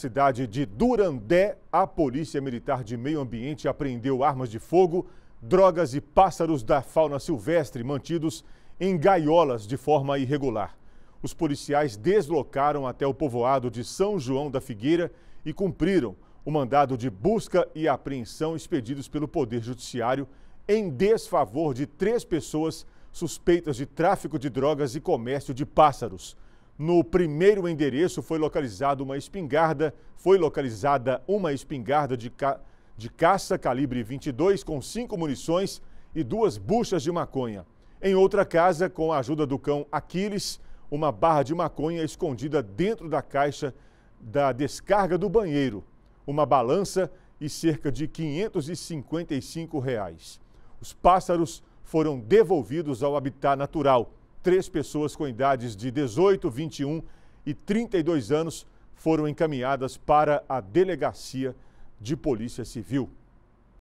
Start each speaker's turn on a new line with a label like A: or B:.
A: cidade de Durandé, a Polícia Militar de Meio Ambiente apreendeu armas de fogo, drogas e pássaros da fauna silvestre mantidos em gaiolas de forma irregular. Os policiais deslocaram até o povoado de São João da Figueira e cumpriram o mandado de busca e apreensão expedidos pelo Poder Judiciário em desfavor de três pessoas suspeitas de tráfico de drogas e comércio de pássaros. No primeiro endereço foi localizada uma espingarda, foi localizada uma espingarda de, ca... de caça calibre 22 com cinco munições e duas buchas de maconha. Em outra casa, com a ajuda do cão Aquiles, uma barra de maconha escondida dentro da caixa da descarga do banheiro, uma balança e cerca de 555 reais. Os pássaros foram devolvidos ao habitat natural três pessoas com idades de 18, 21 e 32 anos foram encaminhadas para a Delegacia de Polícia Civil.